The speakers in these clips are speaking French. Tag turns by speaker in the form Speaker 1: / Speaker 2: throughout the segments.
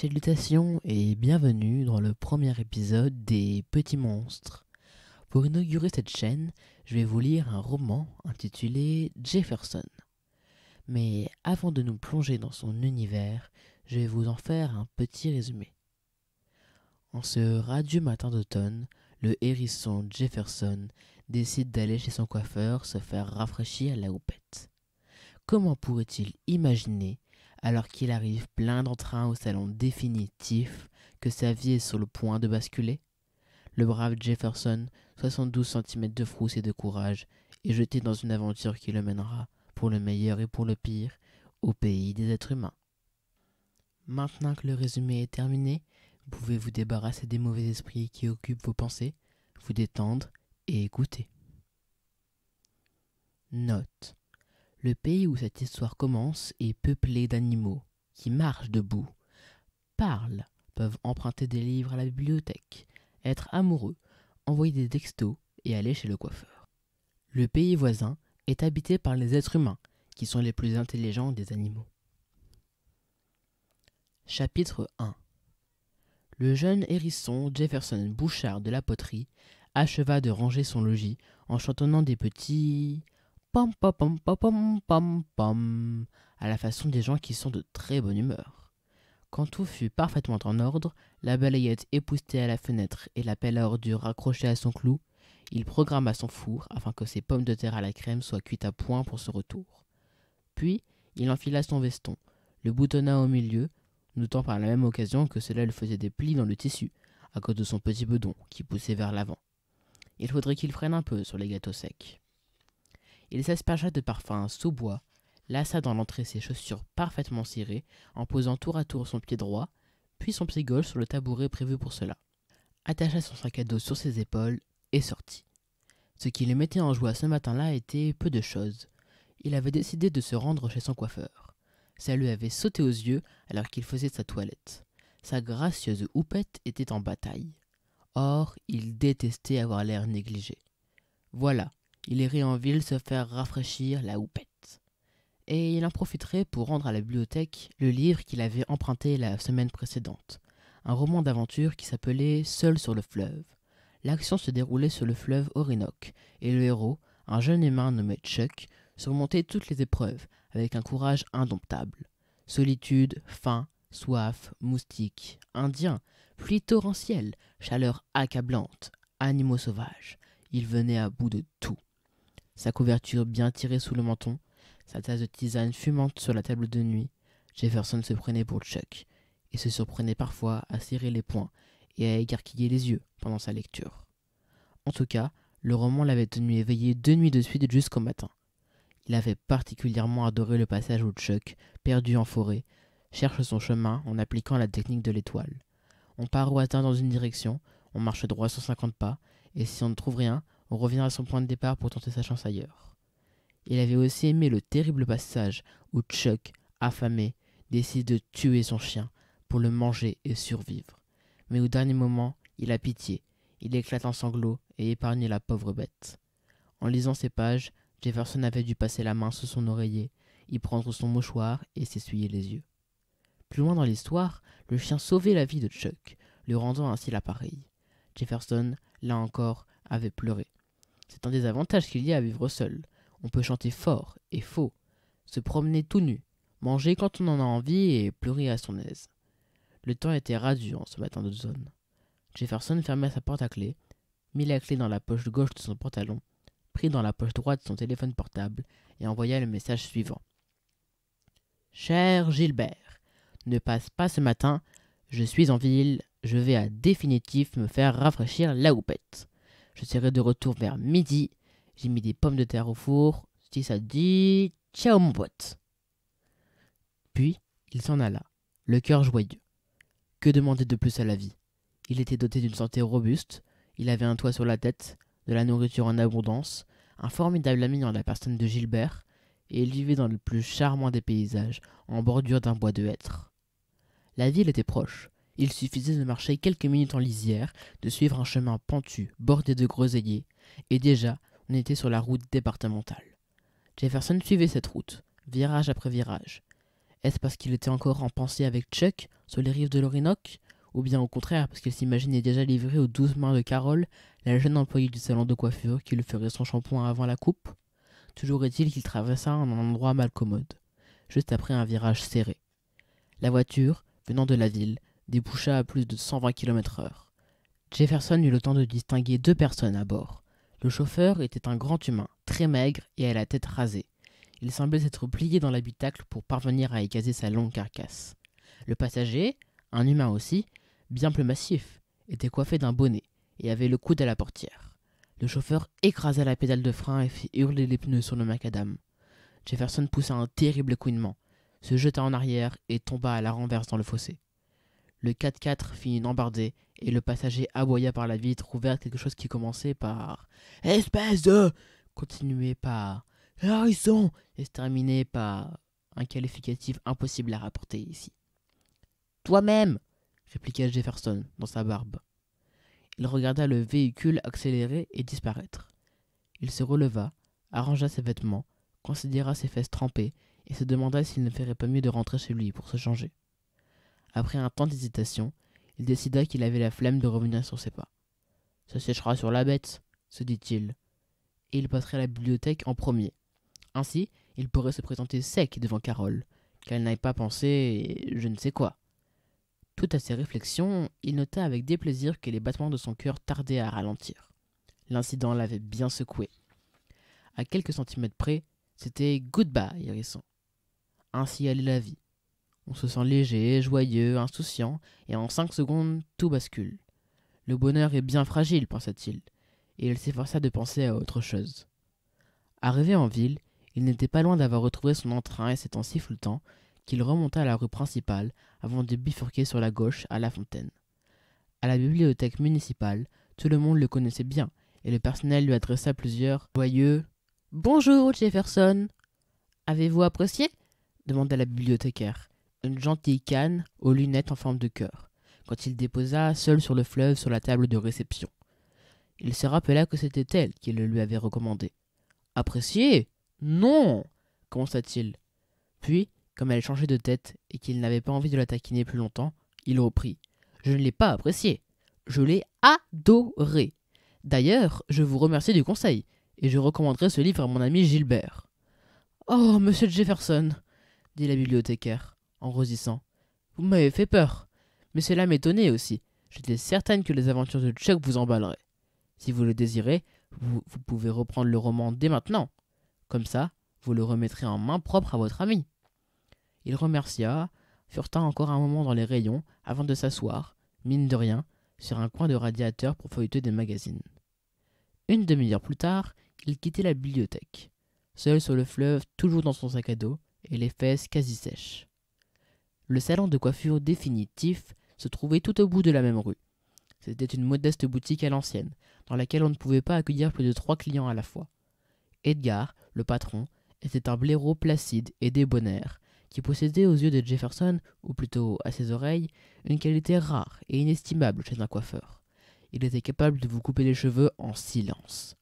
Speaker 1: Salutations et bienvenue dans le premier épisode des Petits Monstres. Pour inaugurer cette chaîne, je vais vous lire un roman intitulé Jefferson. Mais avant de nous plonger dans son univers, je vais vous en faire un petit résumé. En ce radieux matin d'automne, le hérisson Jefferson décide d'aller chez son coiffeur se faire rafraîchir la houppette. Comment pourrait-il imaginer alors qu'il arrive plein d'entrain au salon définitif que sa vie est sur le point de basculer Le brave Jefferson, 72 cm de frousse et de courage, est jeté dans une aventure qui le mènera, pour le meilleur et pour le pire, au pays des êtres humains. Maintenant que le résumé est terminé, vous pouvez vous débarrasser des mauvais esprits qui occupent vos pensées, vous détendre et écouter. Note. Le pays où cette histoire commence est peuplé d'animaux qui marchent debout, parlent, peuvent emprunter des livres à la bibliothèque, être amoureux, envoyer des textos et aller chez le coiffeur. Le pays voisin est habité par les êtres humains, qui sont les plus intelligents des animaux. Chapitre 1 Le jeune hérisson Jefferson Bouchard de la poterie acheva de ranger son logis en chantonnant des petits à la façon des gens qui sont de très bonne humeur. Quand tout fut parfaitement en ordre, la balayette époustée à la fenêtre et la pelle à ordures raccrochée à son clou, il programma son four afin que ses pommes de terre à la crème soient cuites à point pour ce retour. Puis, il enfila son veston, le boutonna au milieu, notant par la même occasion que cela lui faisait des plis dans le tissu, à cause de son petit bedon qui poussait vers l'avant. Il faudrait qu'il freine un peu sur les gâteaux secs. Il s'aspergea de parfum sous-bois, lassa dans l'entrée ses chaussures parfaitement cirées, en posant tour à tour son pied droit, puis son pied gauche sur le tabouret prévu pour cela, attacha son sac à dos sur ses épaules et sortit. Ce qui le mettait en joie ce matin-là était peu de choses. Il avait décidé de se rendre chez son coiffeur. Ça lui avait sauté aux yeux alors qu'il faisait sa toilette. Sa gracieuse houppette était en bataille. Or, il détestait avoir l'air négligé. Voilà, il irait en ville se faire rafraîchir la houppette. Et il en profiterait pour rendre à la bibliothèque le livre qu'il avait emprunté la semaine précédente, un roman d'aventure qui s'appelait Seul sur le fleuve. L'action se déroulait sur le fleuve Orinoque, et le héros, un jeune humain nommé Chuck, surmontait toutes les épreuves avec un courage indomptable. Solitude, faim, soif, moustiques, indiens, pluie torrentielle, chaleur accablante, animaux sauvages. Il venait à bout de tout sa couverture bien tirée sous le menton, sa tasse de tisane fumante sur la table de nuit, Jefferson se prenait pour Chuck, et se surprenait parfois à serrer les poings et à écarquiller les yeux pendant sa lecture. En tout cas, le roman l'avait tenu éveillé deux nuits de suite jusqu'au matin. Il avait particulièrement adoré le passage où Chuck, perdu en forêt, cherche son chemin en appliquant la technique de l'étoile. On part au atteint dans une direction, on marche droit cinquante pas, et si on ne trouve rien, on revient à son point de départ pour tenter sa chance ailleurs. Il avait aussi aimé le terrible passage où Chuck, affamé, décide de tuer son chien pour le manger et survivre. Mais au dernier moment, il a pitié, il éclate en sanglots et épargne la pauvre bête. En lisant ces pages, Jefferson avait dû passer la main sous son oreiller, y prendre son mouchoir et s'essuyer les yeux. Plus loin dans l'histoire, le chien sauvait la vie de Chuck, lui rendant ainsi l'appareil. Jefferson, là encore, avait pleuré. C'est un des avantages qu'il y a à vivre seul. On peut chanter fort et faux, se promener tout nu, manger quand on en a envie et pleurer à son aise. Le temps était radieux en ce matin de zone. Jefferson ferma sa porte à clé, mit la clé dans la poche gauche de son pantalon, prit dans la poche droite son téléphone portable et envoya le message suivant. Cher Gilbert, ne passe pas ce matin, je suis en ville, je vais à définitif me faire rafraîchir la houppette. Je serai de retour vers midi. J'ai mis des pommes de terre au four. Si ça dit, ciao mon pote. Puis, il s'en alla, le cœur joyeux. Que demander de plus à la vie Il était doté d'une santé robuste, il avait un toit sur la tête, de la nourriture en abondance, un formidable ami en la personne de Gilbert, et il vivait dans le plus charmant des paysages, en bordure d'un bois de hêtre. La ville était proche, il suffisait de marcher quelques minutes en lisière, de suivre un chemin pentu, bordé de groseilliers, et déjà on était sur la route départementale. Jefferson suivait cette route, virage après virage. Est-ce parce qu'il était encore en pensée avec Chuck sur les rives de l'Orinoque Ou bien au contraire parce qu'il s'imaginait déjà livré aux douze mains de Carole, la jeune employée du salon de coiffure qui lui ferait son shampoing avant la coupe Toujours est-il qu'il traversa un endroit mal commode, juste après un virage serré. La voiture, venant de la ville, déboucha à plus de 120 km/h. Jefferson eut le temps de distinguer deux personnes à bord. Le chauffeur était un grand humain, très maigre et à la tête rasée. Il semblait s'être plié dans l'habitacle pour parvenir à écaser sa longue carcasse. Le passager, un humain aussi, bien plus massif, était coiffé d'un bonnet et avait le coude à la portière. Le chauffeur écrasa la pédale de frein et fit hurler les pneus sur le macadam. Jefferson poussa un terrible couinement, se jeta en arrière et tomba à la renverse dans le fossé. Le 4 4 fit une embardée et le passager aboya par la vitre ouverte quelque chose qui commençait par Espèce de continuait par Harrison et se terminait par un qualificatif impossible à rapporter ici. Toi-même répliqua Jefferson dans sa barbe. Il regarda le véhicule accélérer et disparaître. Il se releva, arrangea ses vêtements, considéra ses fesses trempées et se demanda s'il ne ferait pas mieux de rentrer chez lui pour se changer. Après un temps d'hésitation, il décida qu'il avait la flemme de revenir sur ses pas. Ça séchera sur la bête, se dit-il. Et il passerait à la bibliothèque en premier. Ainsi, il pourrait se présenter sec devant Carole, qu'elle n'aille pas penser je ne sais quoi. Tout à ses réflexions, il nota avec déplaisir que les battements de son cœur tardaient à ralentir. L'incident l'avait bien secoué. À quelques centimètres près, c'était goodbye, hérisson. Ainsi allait la vie. On se sent léger, joyeux, insouciant, et en cinq secondes, tout bascule. Le bonheur est bien fragile, pensa-t-il, et il s'efforça de penser à autre chose. Arrivé en ville, il n'était pas loin d'avoir retrouvé son entrain et s'étant temps qu'il remonta à la rue principale avant de bifurquer sur la gauche à la fontaine. À la bibliothèque municipale, tout le monde le connaissait bien, et le personnel lui adressa plusieurs joyeux Bonjour, Jefferson Avez-vous apprécié demanda la bibliothécaire une gentille canne aux lunettes en forme de cœur, quand il déposa seul sur le fleuve sur la table de réception. Il se rappela que c'était elle qui le lui avait recommandé. Apprécié Non commença-t-il. Puis, comme elle changeait de tête et qu'il n'avait pas envie de la taquiner plus longtemps, il reprit. Je ne l'ai pas apprécié. Je l'ai adoré. D'ailleurs, je vous remercie du conseil, et je recommanderai ce livre à mon ami Gilbert. Oh, monsieur Jefferson, dit la bibliothécaire, en rosissant. Vous m'avez fait peur. Mais cela m'étonnait aussi. J'étais certaine que les aventures de Chuck vous emballeraient. Si vous le désirez, vous, pouvez reprendre le roman dès maintenant. Comme ça, vous le remettrez en main propre à votre ami. Il remercia, furtant encore un moment dans les rayons avant de s'asseoir, mine de rien, sur un coin de radiateur pour feuilleter des magazines. Une demi-heure plus tard, il quittait la bibliothèque, seul sur le fleuve, toujours dans son sac à dos, et les fesses quasi sèches. Le salon de coiffure définitif se trouvait tout au bout de la même rue. C'était une modeste boutique à l'ancienne, dans laquelle on ne pouvait pas accueillir plus de trois clients à la fois. Edgar, le patron, était un blaireau placide et débonnaire, qui possédait aux yeux de Jefferson, ou plutôt à ses oreilles, une qualité rare et inestimable chez un coiffeur. Il était capable de vous couper les cheveux en silence.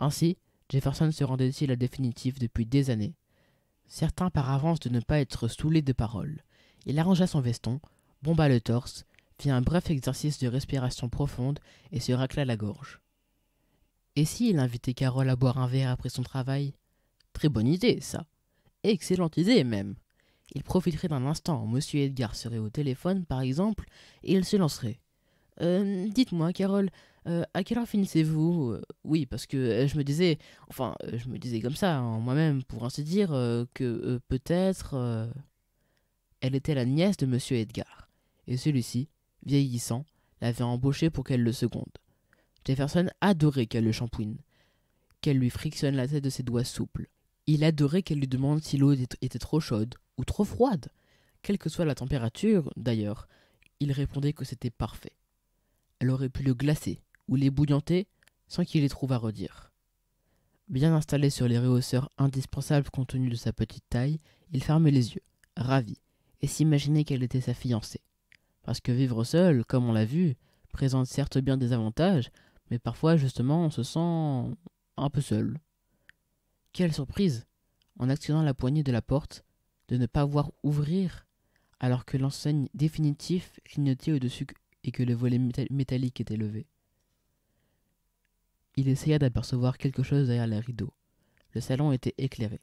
Speaker 1: Ainsi, Jefferson se rendait-il à définitive depuis des années, certain par avance de ne pas être saoulé de paroles, il arrangea son veston, bomba le torse, fit un bref exercice de respiration profonde et se racla la gorge. Et s'il invitait Carole à boire un verre après son travail Très bonne idée, ça. Excellente idée même. Il profiterait d'un instant Monsieur M. Edgar serait au téléphone, par exemple, et il se lancerait. Euh, dites-moi, Carole, euh, à quelle heure finissez-vous euh, Oui, parce que je me disais, enfin, je me disais comme ça, en hein, moi-même, pour ainsi dire, que peut-être elle était la nièce de M. Edgar, et celui-ci, vieillissant, l'avait embauchée pour qu'elle le seconde. Jefferson adorait qu'elle le shampooine, qu'elle lui frictionne la tête de ses doigts souples. Il adorait qu'elle lui demande si l'eau était trop chaude ou trop froide. Quelle que soit la température, d'ailleurs, il répondait que c'était parfait. Elle aurait pu le glacer ou l'ébouillanter sans qu'il les trouve à redire. Bien installé sur les rehausseurs indispensables compte tenu de sa petite taille, il fermait les yeux, ravi, et s'imaginer qu'elle était sa fiancée. Parce que vivre seul, comme on l'a vu, présente certes bien des avantages, mais parfois justement on se sent un peu seul. Quelle surprise En actionnant la poignée de la porte, de ne pas voir ouvrir, alors que l'enseigne définitive clignotait au-dessus et que le volet métallique était levé. Il essaya d'apercevoir quelque chose derrière les rideaux. Le salon était éclairé.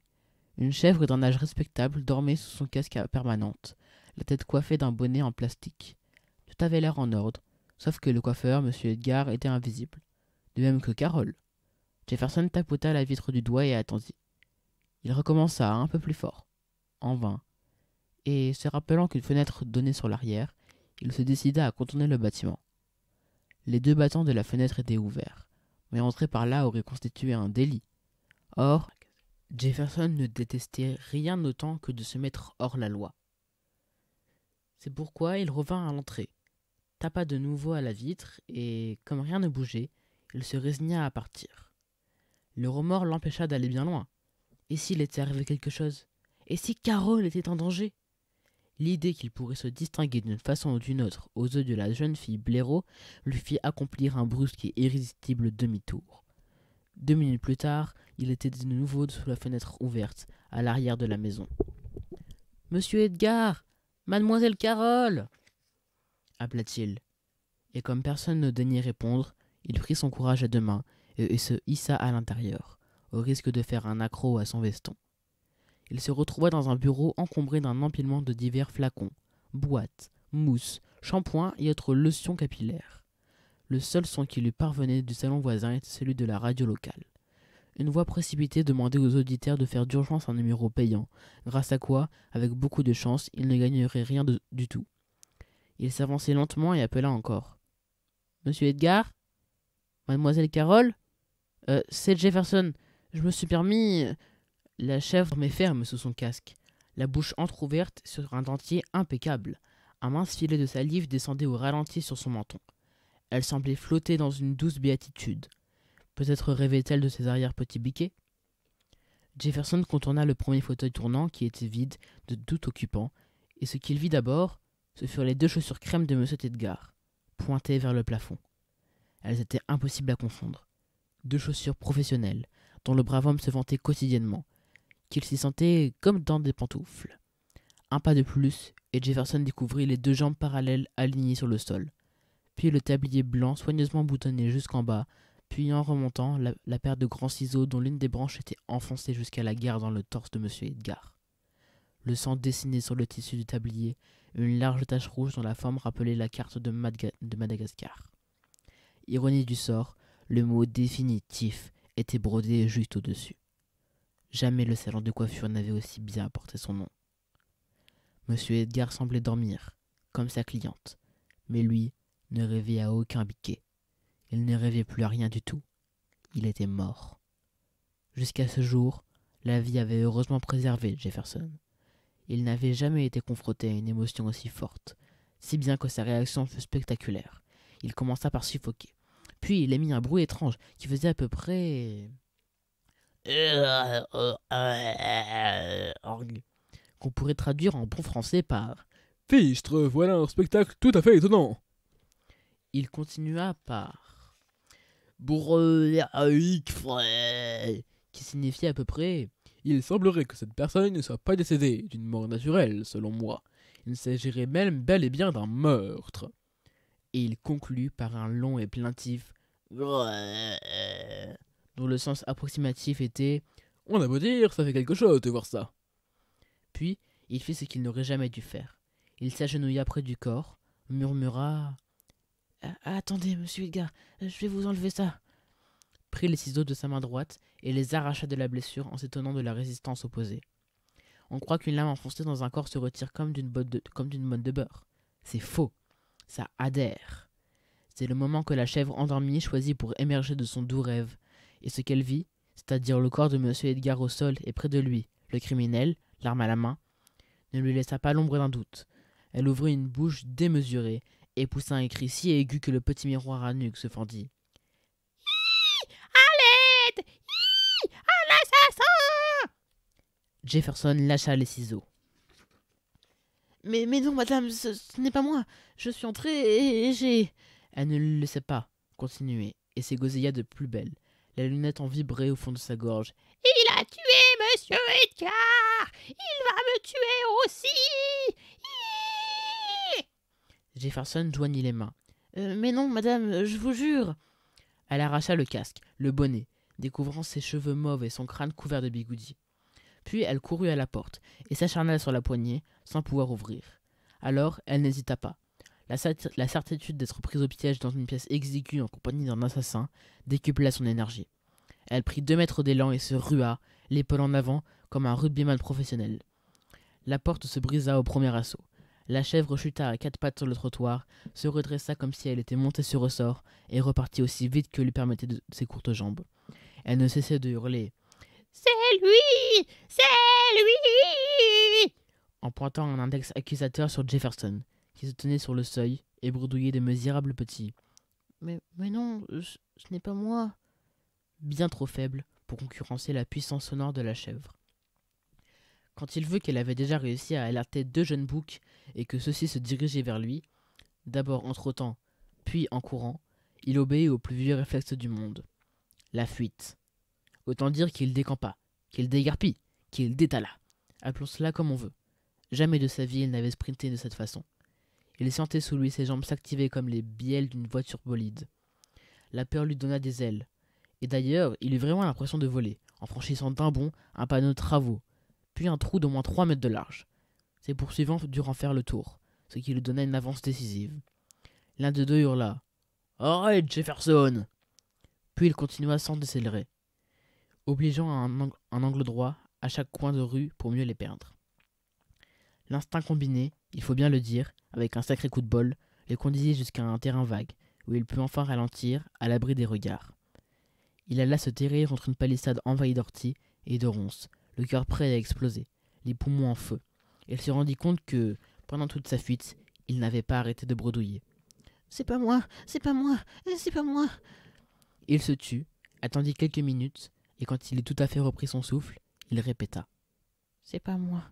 Speaker 1: Une chèvre d'un âge respectable dormait sous son casque permanente, la tête coiffée d'un bonnet en plastique. Tout avait l'air en ordre, sauf que le coiffeur, M. Edgar, était invisible, de même que Carole. Jefferson tapota la vitre du doigt et attendit. Il recommença un peu plus fort, en vain, et se rappelant qu'une fenêtre donnait sur l'arrière, il se décida à contourner le bâtiment. Les deux battants de la fenêtre étaient ouverts, mais entrer par là aurait constitué un délit. Or, Jefferson ne détestait rien autant que de se mettre hors la loi. C'est pourquoi il revint à l'entrée, tapa de nouveau à la vitre, et, comme rien ne bougeait, il se résigna à partir. Le remords l'empêcha d'aller bien loin. Et s'il était arrivé quelque chose Et si Carole était en danger L'idée qu'il pourrait se distinguer d'une façon ou d'une autre aux yeux de la jeune fille blaireau lui fit accomplir un brusque et irrésistible demi-tour. Deux minutes plus tard, il était de nouveau sous la fenêtre ouverte, à l'arrière de la maison. Monsieur Edgar Mademoiselle Carole appela-t-il. Et comme personne ne daignait répondre, il prit son courage à deux mains et, se hissa à l'intérieur, au risque de faire un accro à son veston. Il se retrouva dans un bureau encombré d'un empilement de divers flacons, boîtes, mousses, shampoings et autres lotions capillaires. Le seul son qui lui parvenait du salon voisin était celui de la radio locale. Une voix précipitée demandait aux auditeurs de faire d'urgence un numéro payant, grâce à quoi, avec beaucoup de chance, ils ne gagneraient rien du tout. Il s'avançait lentement et appela encore. Monsieur Edgar Mademoiselle Carole euh, C'est Jefferson. Je me suis permis. Euh, la chèvre met ferme sous son casque, la bouche entr'ouverte sur un dentier impeccable. Un mince filet de salive descendait au ralenti sur son menton. Elle semblait flotter dans une douce béatitude. Peut-être rêvait-elle de ses arrière-petits biquets Jefferson contourna le premier fauteuil tournant qui était vide de tout occupant, et ce qu'il vit d'abord, ce furent les deux chaussures crème de M. Edgar, pointées vers le plafond. Elles étaient impossibles à confondre. Deux chaussures professionnelles, dont le brave homme se vantait quotidiennement, qu'il s'y sentait comme dans des pantoufles. Un pas de plus, et Jefferson découvrit les deux jambes parallèles alignées sur le sol, puis le tablier blanc soigneusement boutonné jusqu'en bas puis en remontant, la, paire de grands ciseaux dont l'une des branches était enfoncée jusqu'à la guerre dans le torse de M. Edgar. Le sang dessiné sur le tissu du tablier, une large tache rouge dont la forme rappelait la carte de, de Madagascar. Ironie du sort, le mot définitif était brodé juste au-dessus. Jamais le salon de coiffure n'avait aussi bien apporté son nom. M. Edgar semblait dormir, comme sa cliente, mais lui ne rêvait à aucun biquet. Il ne rêvait plus à rien du tout. Il était mort. Jusqu'à ce jour, la vie avait heureusement préservé Jefferson. Il n'avait jamais été confronté à une émotion aussi forte, si bien que sa réaction fut spectaculaire. Il commença par suffoquer. Puis il émit un bruit étrange qui faisait à peu près. Euh, qu'on pourrait traduire en bon français par Fistre, voilà un spectacle tout à fait étonnant. Il continua par qui signifiait à peu près Il semblerait que cette personne ne soit pas décédée d'une mort naturelle, selon moi. Il s'agirait même bel et bien d'un meurtre. Et il conclut par un long et plaintif dont le sens approximatif était On a beau dire, ça fait quelque chose de voir ça. Puis, il fit ce qu'il n'aurait jamais dû faire. Il s'agenouilla près du corps, murmura ah, attendez, monsieur Edgar, euh, je vais vous enlever ça. Prit les ciseaux de sa main droite et les arracha de la blessure en s'étonnant de la résistance opposée. On croit qu'une lame enfoncée dans un corps se retire comme d'une botte de, comme d'une de beurre. C'est faux. Ça adhère. C'est le moment que la chèvre endormie choisit pour émerger de son doux rêve. Et ce qu'elle vit, c'est-à-dire le corps de monsieur Edgar au sol et près de lui, le criminel, l'arme à la main, ne lui laissa pas l'ombre d'un doute. Elle ouvrit une bouche démesurée et poussa un cri si aigu que le petit miroir à nuque se fendit. À l'aide À l'assassin Jefferson lâcha les ciseaux. Mais, mais non, madame, ce, n'est pas moi. Je suis entrée et, j'ai. Elle ne le laissait pas continuer et s'égosilla de plus belle. La lunette en vibrait au fond de sa gorge. Il a tué Monsieur Edgar Il va me tuer aussi Jefferson joignit les mains. Euh, mais non, madame, je vous jure. Elle arracha le casque, le bonnet, découvrant ses cheveux mauves et son crâne couvert de bigoudis. Puis elle courut à la porte et s'acharna sur la poignée sans pouvoir ouvrir. Alors elle n'hésita pas. La, la certitude d'être prise au piège dans une pièce exiguë en compagnie d'un assassin décupla son énergie. Elle prit deux mètres d'élan et se rua, l'épaule en avant, comme un rugbyman professionnel. La porte se brisa au premier assaut. La chèvre chuta à quatre pattes sur le trottoir, se redressa comme si elle était montée sur ressort, et repartit aussi vite que lui permettaient ses courtes jambes. Elle ne cessait de hurler. C'est lui C'est lui en pointant un index accusateur sur Jefferson, qui se tenait sur le seuil et bredouillait des misérables petits. Mais, mais non, ce n'est pas moi. Bien trop faible pour concurrencer la puissance sonore de la chèvre. Quand il veut qu'elle avait déjà réussi à alerter deux jeunes boucs et que ceux-ci se dirigeaient vers lui, d'abord entre-temps, puis en courant, il obéit au plus vieux réflexes du monde la fuite. Autant dire qu'il décampa, qu'il dégarpit, qu'il détala. Appelons cela comme on veut. Jamais de sa vie il n'avait sprinté de cette façon. Il sentait sous lui ses jambes s'activer comme les bielles d'une voiture bolide. La peur lui donna des ailes. Et d'ailleurs, il eut vraiment l'impression de voler, en franchissant d'un bond un panneau de travaux, un trou d'au moins trois mètres de large. Ses poursuivants durent en faire le tour, ce qui lui donna une avance décisive. L'un de deux hurla Arrête, Jefferson Puis il continua sans décélérer, obligeant à un, angle droit à chaque coin de rue pour mieux les perdre. L'instinct combiné, il faut bien le dire, avec un sacré coup de bol, les conduisit jusqu'à un terrain vague, où il put enfin ralentir, à l'abri des regards. Il alla se terrer entre une palissade envahie d'orties et de ronces, le cœur prêt à exploser, les poumons en feu. Il se rendit compte que, pendant toute sa fuite, il n'avait pas arrêté de bredouiller. C'est pas moi, c'est pas moi, c'est pas moi. Il se tut, attendit quelques minutes, et quand il eut tout à fait repris son souffle, il répéta. C'est pas moi.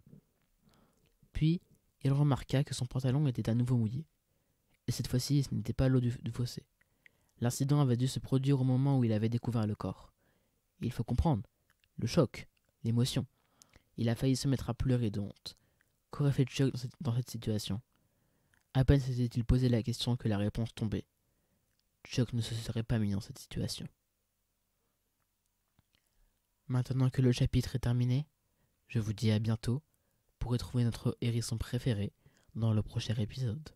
Speaker 1: Puis, il remarqua que son pantalon était à nouveau mouillé. Et cette fois-ci, ce n'était pas l'eau du, fossé. L'incident avait dû se produire au moment où il avait découvert le corps. il faut comprendre, le choc, l'émotion. Il a failli se mettre à pleurer de honte. Qu'aurait fait Chuck dans cette, situation À peine s'était-il posé la question que la réponse tombait. Chuck ne se serait pas mis dans cette situation. Maintenant que le chapitre est terminé, je vous dis à bientôt pour retrouver notre hérisson préféré dans le prochain épisode.